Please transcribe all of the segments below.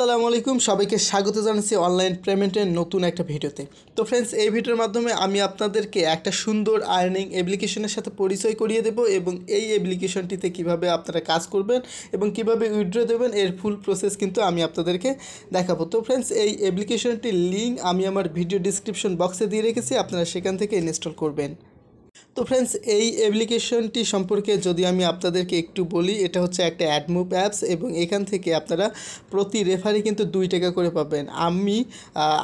আসসালামু আলাইকুম সবাইকে স্বাগত জানাচ্ছি অনলাইন পেমেন্টের নতুন একটা ভিডিওতে তো ফ্রেন্ডস এই ভিডিওর মাধ্যমে আমি আপনাদেরকে একটা সুন্দর আর্নিং অ্যাপ্লিকেশনের সাথে পরিচয় করিয়ে দেব এবং এই অ্যাপ্লিকেশনটিতে কিভাবে আপনারা কাজ করবেন এবং কিভাবে উইড্রো দেবেন এর ফুল প্রসেস কিন্তু আমি আপনাদেরকে দেখাবো তো ফ্রেন্ডস এই অ্যাপ্লিকেশনটির লিঙ্ক আমি আমার ভিডিও ডিসক্রিপশন বক্সে দিয়ে রেখেছি আপনারা সেখান থেকে ইনস্টল করবেন তো ফ্রেন্ডস এই অ্যাপ্লিকেশনটি সম্পর্কে যদি আমি আপনাদেরকে একটু বলি এটা হচ্ছে একটা অ্যাডমুভ অ্যাপস এবং এখান থেকে আপনারা প্রতি রেফারি কিন্তু দুই টাকা করে পাবেন আমি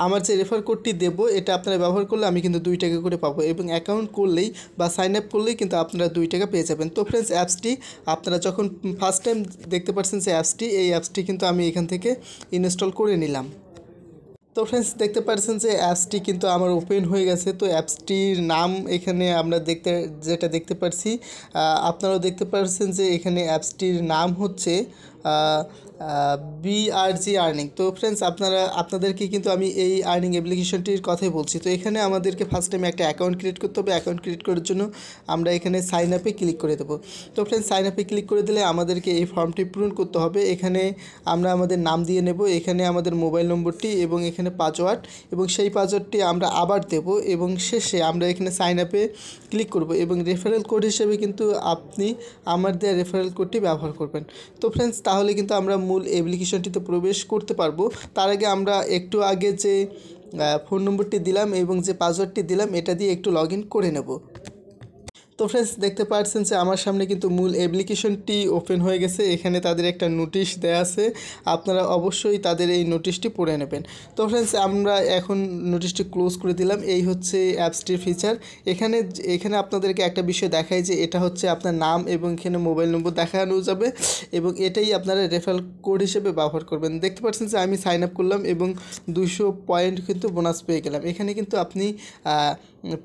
আমার যে রেফার কোডটি দেবো এটা আপনারা ব্যবহার করলে আমি কিন্তু দুই টাকা করে পাবো এবং অ্যাকাউন্ট করলেই বা সাইন আপ করলেই কিন্তু আপনারা দুই টাকা পেয়ে যাবেন তো ফ্রেন্ডস অ্যাপসটি আপনারা যখন ফার্স্ট টাইম দেখতে পাচ্ছেন যে অ্যাপসটি এই অ্যাপসটি কিন্তু আমি এখান থেকে ইনস্টল করে নিলাম তো ফ্রেন্ডস দেখতে পাচ্ছেন যে অ্যাপসটি কিন্তু আমার ওপেন হয়ে গেছে তো অ্যাপসটির নাম এখানে আমরা দেখতে যেটা দেখতে পাচ্ছি আপনারাও দেখতে পাচ্ছেন যে এখানে অ্যাপসটির নাম হচ্ছে বিআরজি আর্নিং তো ফ্রেন্ডস আপনারা আপনাদেরকে কিন্তু আমি এই আর্নিং অ্যাপ্লিকেশনটির কথাই বলছি তো এখানে আমাদেরকে ফার্স্ট টাইম একটা অ্যাকাউন্ট ক্রিয়েট করতে হবে অ্যাকাউন্ট ক্রিয়েট করার জন্য আমরা এখানে সাইন আপে ক্লিক করে দেবো তো ফ্রেন্ডস সাইন আপে ক্লিক করে দিলে আমাদেরকে এই ফর্মটি পূরণ করতে হবে এখানে আমরা আমাদের নাম দিয়ে নেব এখানে আমাদের মোবাইল নম্বরটি এবং এখানে পাসওয়ার্ড এবং সেই পাসওয়ার্ডটি আমরা আবার দেব এবং শেষে আমরা এখানে সাইন আপে ক্লিক করব এবং রেফারেল কোড হিসেবে কিন্তু আপনি আমার দেওয়া রেফারেল কোডটি ব্যবহার করবেন তো ফ্রেন্ডস তা তাহলে কিন্তু আমরা মূল অ্যাপ্লিকেশনটিতে প্রবেশ করতে পারবো তার আগে আমরা একটু আগে যে ফোন নম্বরটি দিলাম এবং যে পাসওয়ার্ডটি দিলাম এটা দিয়ে একটু লগ করে নেব তো ফ্রেন্ডস দেখতে পাচ্ছেন যে আমার সামনে কিন্তু মূল অ্যাপ্লিকেশনটি ওপেন হয়ে গেছে এখানে তাদের একটা নোটিশ দেয়া আছে আপনারা অবশ্যই তাদের এই নোটিশটি পড়ে নেবেন তো ফ্রেন্ডস আমরা এখন নোটিশটি ক্লোজ করে দিলাম এই হচ্ছে অ্যাপসটির ফিচার এখানে এখানে আপনাদেরকে একটা বিষয় দেখায় যে এটা হচ্ছে আপনার নাম এবং এখানে মোবাইল নম্বর দেখানো যাবে এবং এটাই আপনারা রেফারেল কোড হিসেবে ব্যবহার করবেন দেখতে পাচ্ছেন যে আমি সাইন আপ করলাম এবং দুশো পয়েন্ট কিন্তু বোনাস পেয়ে গেলাম এখানে কিন্তু আপনি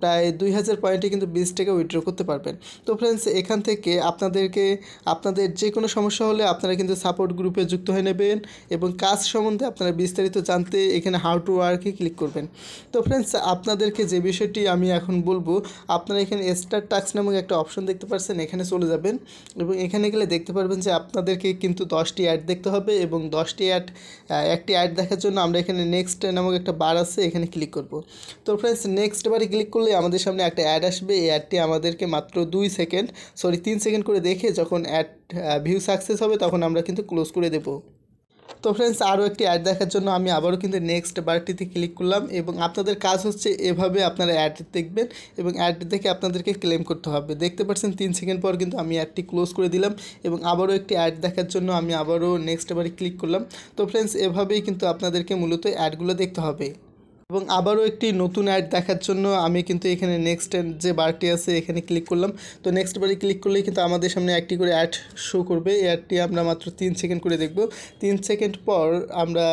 প্রায় দুই হাজার পয়েন্টে কিন্তু বিশ টাকা উইথড্র করতে করতে পারবেন তো ফ্রেন্ডস এখান থেকে আপনাদেরকে আপনাদের যে কোনো সমস্যা হলে আপনারা কিন্তু সাপোর্ট গ্রুপে যুক্ত হয়ে নেবেন এবং কাজ সম্বন্ধে আপনারা বিস্তারিত জানতে এখানে হাউ টু ওয়ার্কে ক্লিক করবেন তো ফ্রেন্ডস আপনাদেরকে যে বিষয়টি আমি এখন বলবো আপনারা এখানে স্টার টাক্স নামক একটা অপশন দেখতে পাচ্ছেন এখানে চলে যাবেন এবং এখানে গেলে দেখতে পারবেন যে আপনাদেরকে কিন্তু দশটি অ্যাড দেখতে হবে এবং দশটি অ্যাড একটি অ্যাড দেখার জন্য আমরা এখানে নেক্সট নামক একটা বার আছে এখানে ক্লিক করব তো ফ্রেন্ডস নেক্সট বারে ক্লিক করলে আমাদের সামনে একটা অ্যাড আসবে এই অ্যাডটি আমাদেরকে মাত্র দুই সেকেন্ড সরি তিন সেকেন্ড করে দেখে যখন অ্যাড ভিউ সাকসেস হবে তখন আমরা কিন্তু ক্লোজ করে দেব তো ফ্রেন্ডস আরও একটি অ্যাড দেখার জন্য আমি আবারও কিন্তু নেক্সট বারটিতে ক্লিক করলাম এবং আপনাদের কাজ হচ্ছে এভাবে আপনারা অ্যাড দেখবেন এবং অ্যাড দেখে আপনাদেরকে ক্লেম করতে হবে দেখতে পাচ্ছেন তিন সেকেন্ড পর কিন্তু আমি অ্যাডটি ক্লোজ করে দিলাম এবং আবারও একটি অ্যাড দেখার জন্য আমি আবারও নেক্সট বারে ক্লিক করলাম তো ফ্রেন্ডস এভাবেই কিন্তু আপনাদেরকে মূলত অ্যাডগুলো দেখতে হবে এবং আবারও একটি নতুন অ্যাড দেখার জন্য আমি কিন্তু এখানে নেক্সট যে বারটি আছে এখানে ক্লিক করলাম তো নেক্সট বারে ক্লিক করলেই কিন্তু আমাদের সামনে একটি করে অ্যাড শো করবে এই অ্যাডটি আমরা মাত্র তিন সেকেন্ড করে দেখব তিন সেকেন্ড পর আমরা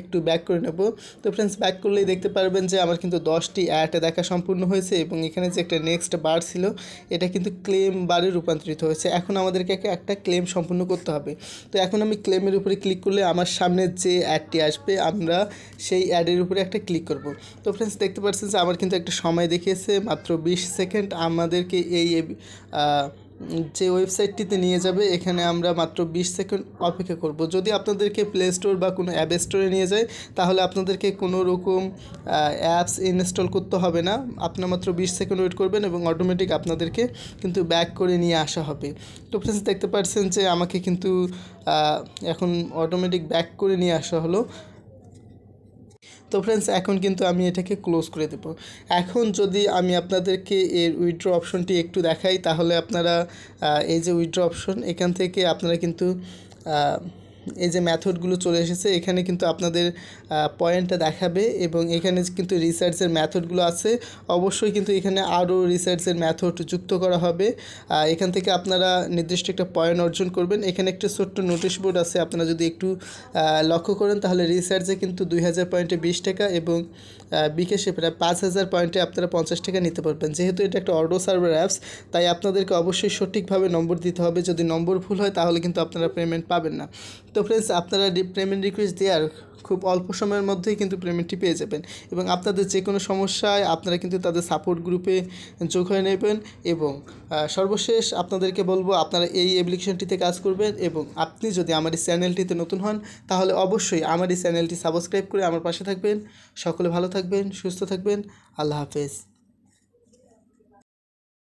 একটু ব্যাক করে নেব তো ফ্রেন্ডস ব্যাক করলেই দেখতে পারবেন যে আমার কিন্তু দশটি অ্যাড দেখা সম্পূর্ণ হয়েছে এবং এখানে যে একটা নেক্সট বার ছিল এটা কিন্তু ক্লেম বারে রূপান্তরিত হয়েছে এখন আমাদেরকে একটা ক্লেম সম্পূর্ণ করতে হবে তো এখন আমি ক্লেমের উপরে ক্লিক করলে আমার সামনে যে অ্যাডটি আসবে আমরা সেই অ্যাডের উপরে একটা ক্লিক করব করব তো ফ্রেন্ডস দেখতে পাচ্ছেন যে আমার কিন্তু একটা সময় দেখিয়েছে মাত্র 20 সেকেন্ড আমাদেরকে এই যে ওয়েবসাইটটিতে নিয়ে যাবে এখানে আমরা মাত্র 20 সেকেন্ড অপেক্ষা করব যদি আপনাদেরকে প্লে স্টোর বা কোনো অ্যাপ স্টোরে নিয়ে যায় তাহলে আপনাদেরকে কোনো রকম অ্যাপস ইনস্টল করতে হবে না আপনারা মাত্র 20 সেকেন্ড ওয়েট করবেন এবং অটোমেটিক আপনাদেরকে কিন্তু ব্যাক করে নিয়ে আসা হবে তো ফ্রেন্ডস দেখতে পাচ্ছেন যে আমাকে কিন্তু এখন অটোমেটিক ব্যাক করে নিয়ে আসা হলো তো ফ্রেন্ডস এখন কিন্তু আমি এটাকে ক্লোজ করে দেব এখন যদি আমি আপনাদেরকে এর উইড্রো অপশনটি একটু দেখাই তাহলে আপনারা এই যে উইড্রো অপশন এখান থেকে আপনারা কিন্তু এই যে ম্যাথডগুলো চলে এসেছে এখানে কিন্তু আপনাদের পয়েন্টটা দেখাবে এবং এখানে কিন্তু রিসার্চের ম্যাথডগুলো আছে অবশ্যই কিন্তু এখানে আরও রিসার্চের ম্যাথড যুক্ত করা হবে এখান থেকে আপনারা নির্দিষ্ট একটা পয়েন্ট অর্জন করবেন এখানে একটা ছোট্ট নোটিশ বোর্ড আছে আপনারা যদি একটু লক্ষ্য করেন তাহলে রিসার্চে কিন্তু দুই হাজার পয়েন্টে বিশ টাকা এবং বিকেশে প্রায় পাঁচ হাজার পয়েন্টে আপনারা পঞ্চাশ টাকা নিতে পারবেন যেহেতু এটা একটা অর্ডো সার্ভার অ্যাপস তাই আপনাদেরকে অবশ্যই সঠিকভাবে নম্বর দিতে হবে যদি নম্বর ভুল হয় তাহলে কিন্তু আপনারা পেমেন্ট পাবেন না তো ফ্রেন্ডস আপনারা পেমেন্ট রিকোয়েস্ট দেওয়ার খুব অল্প সময়ের মধ্যেই কিন্তু পেমেন্টটি পেয়ে যাবেন এবং আপনাদের যে কোনো সমস্যায় আপনারা কিন্তু তাদের সাপোর্ট গ্রুপে যোগ হয়ে নেবেন এবং সর্বশেষ আপনাদেরকে বলবো আপনারা এই অ্যাপ্লিকেশনটিতে কাজ করবেন এবং আপনি যদি আমার এই চ্যানেলটিতে নতুন হন তাহলে অবশ্যই আমার এই চ্যানেলটি সাবস্ক্রাইব করে আমার পাশে থাকবেন সকলে ভালো থাকবেন সুস্থ থাকবেন আল্লাহ হাফেজ